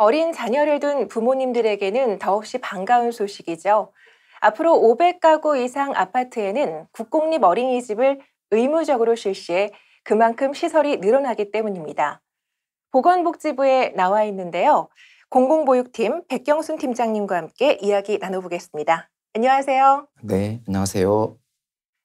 어린 자녀를 둔 부모님들에게는 더없이 반가운 소식이죠. 앞으로 500가구 이상 아파트에는 국공립 어린이집을 의무적으로 실시해 그만큼 시설이 늘어나기 때문입니다. 보건복지부에 나와 있는데요. 공공보육팀 백경순 팀장님과 함께 이야기 나눠보겠습니다. 안녕하세요. 네, 안녕하세요.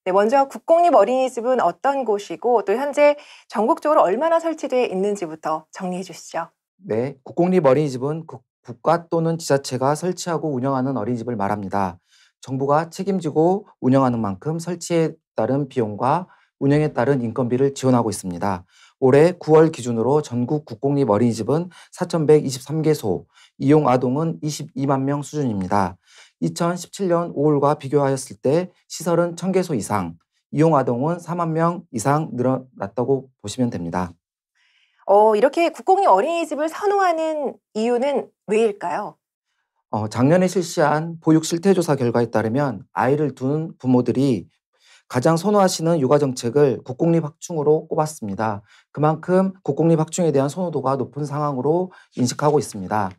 네, 먼저 국공립 어린이집은 어떤 곳이고 또 현재 전국적으로 얼마나 설치되어 있는지부터 정리해 주시죠. 네, 국공립 어린이집은 국, 가 또는 지자체가 설치하고 운영하는 어린이집을 말합니다. 정부가 책임지고 운영하는 만큼 설치에 따른 비용과 운영에 따른 인건비를 지원하고 있습니다. 올해 9월 기준으로 전국 국공립 어린이집은 4,123개소, 이용 아동은 22만 명 수준입니다. 2017년 5월과 비교하였을 때 시설은 1,000개소 이상, 이용 아동은 4만 명 이상 늘어났다고 보시면 됩니다. 어, 이렇게 국공립 어린이집을 선호하는 이유는 왜일까요? 어, 작년에 실시한 보육 실태조사 결과에 따르면 아이를 둔 부모들이 가장 선호하시는 육아 정책을 국공립 학충으로 꼽았습니다. 그만큼 국공립 학충에 대한 선호도가 높은 상황으로 인식하고 있습니다.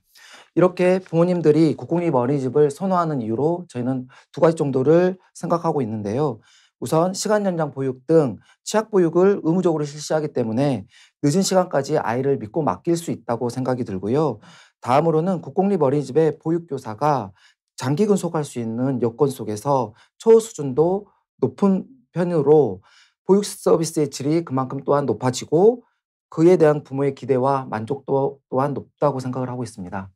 이렇게 부모님들이 국공립 어린이집을 선호하는 이유로 저희는 두 가지 정도를 생각하고 있는데요. 우선 시간 연장 보육 등 치약 보육을 의무적으로 실시하기 때문에 늦은 시간까지 아이를 믿고 맡길 수 있다고 생각이 들고요. 다음으로는 국공립 어린이집의 보육교사가 장기 근속할 수 있는 여건 속에서 초우 수준도 높은 편으로 보육 서비스의 질이 그만큼 또한 높아지고 그에 대한 부모의 기대와 만족도 또한 높다고 생각을 하고 있습니다.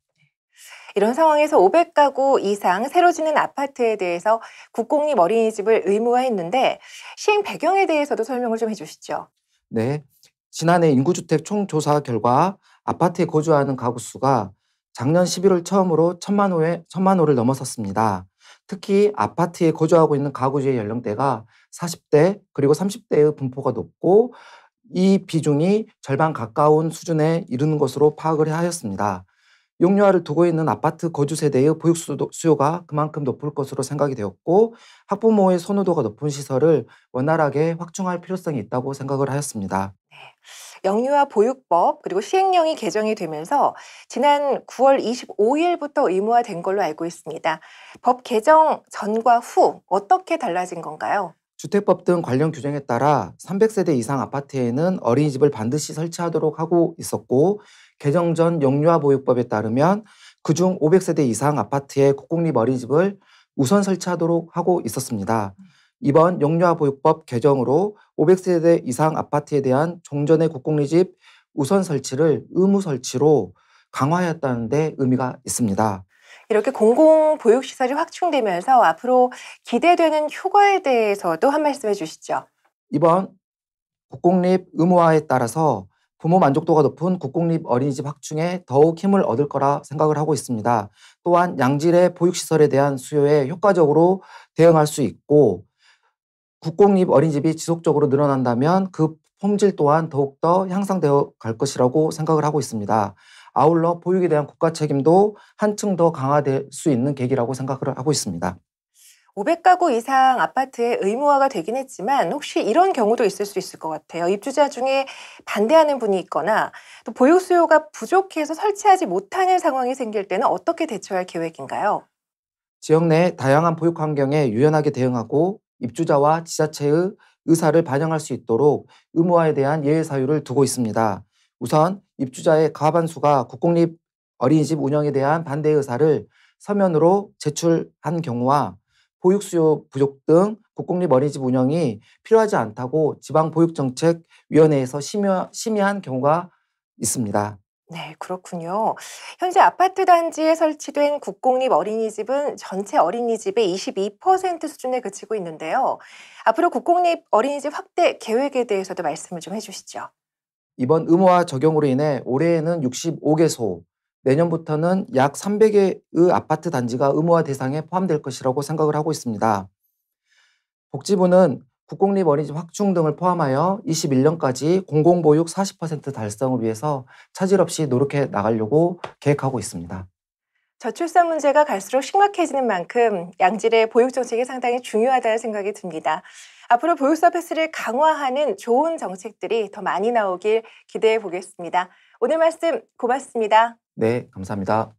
이런 상황에서 500가구 이상 새로 짓는 아파트에 대해서 국공립 어린이집을 의무화했는데 시행 배경에 대해서도 설명을 좀 해주시죠. 네. 지난해 인구주택 총조사 결과 아파트에 거주하는 가구 수가 작년 11월 처음으로 천만 호에 천만 호를 넘어섰습니다. 특히 아파트에 거주하고 있는 가구주의 연령대가 40대 그리고 30대의 분포가 높고 이 비중이 절반 가까운 수준에 이르는 것으로 파악을 하였습니다. 용료아를 두고 있는 아파트 거주 세대의 보육 수요가 그만큼 높을 것으로 생각이 되었고 학부모의 선호도가 높은 시설을 원활하게 확충할 필요성이 있다고 생각을 하였습니다. 네. 영유아 보육법 그리고 시행령이 개정이 되면서 지난 9월 25일부터 의무화된 걸로 알고 있습니다. 법 개정 전과 후 어떻게 달라진 건가요? 주택법 등 관련 규정에 따라 300세대 이상 아파트에는 어린이집을 반드시 설치하도록 하고 있었고 개정 전 영유아보육법에 따르면 그 중 500세대 이상 아파트에 국공립 어린이집을 우선 설치하도록 하고 있었습니다. 이번 영유아보육법 개정으로 500세대 이상 아파트에 대한 종전의 국공립집 우선 설치를 의무 설치로 강화하였다는 데 의미가 있습니다. 이렇게 공공 보육 시설이 확충되면서 앞으로 기대되는 효과에 대해서도 한 말씀해 주시죠. 이번 국공립 의무화에 따라서 부모 만족도가 높은 국공립 어린이집 확충에 더욱 힘을 얻을 거라 생각을 하고 있습니다. 또한 양질의 보육시설에 대한 수요에 효과적으로 대응할 수 있고 국공립 어린이집이 지속적으로 늘어난다면 그 품질 또한 더욱더 향상되어 갈 것이라고 생각을 하고 있습니다. 아울러 보육에 대한 국가 책임도 한층 더 강화될 수 있는 계기라고 생각을 하고 있습니다. 500가구 이상 아파트의 의무화가 되긴 했지만 혹시 이런 경우도 있을 수 있을 것 같아요. 입주자 중에 반대하는 분이 있거나 또 보육 수요가 부족해서 설치하지 못하는 상황이 생길 때는 어떻게 대처할 계획인가요? 지역 내 다양한 보육 환경에 유연하게 대응하고 입주자와 지자체의 의사를 반영할 수 있도록 의무화에 대한 예외 사유를 두고 있습니다. 우선 입주자의 과반수가 국공립 어린이집 운영에 대한 반대 의사를 서면으로 제출한 경우와 보육수요 부족 등 국공립 어린이집 운영이 필요하지 않다고 지방보육정책위원회에서 심여, 심의한 경우가 있습니다. 네, 그렇군요. 현재 아파트 단지에 설치된 국공립 어린이집은 전체 어린이집의 22% 수준에 그치고 있는데요. 앞으로 국공립 어린이집 확대 계획에 대해서도 말씀을 좀 해주시죠. 이번 의무화 적용으로 인해 올해에는 65개소, 내년부터는 약 300개의 아파트 단지가 의무화 대상에 포함될 것이라고 생각을 하고 있습니다. 복지부는 국공립 어린이집 확충 등을 포함하여 21년까지 공공보육 40% 달성을 위해서 차질 없이 노력해 나가려고 계획하고 있습니다. 저출산 문제가 갈수록 심각해지는 만큼 양질의 보육 정책이 상당히 중요하다는 생각이 듭니다. 앞으로 보육 서비스를 강화하는 좋은 정책들이 더 많이 나오길 기대해 보겠습니다. 오늘 말씀 고맙습니다. 네, 감사합니다.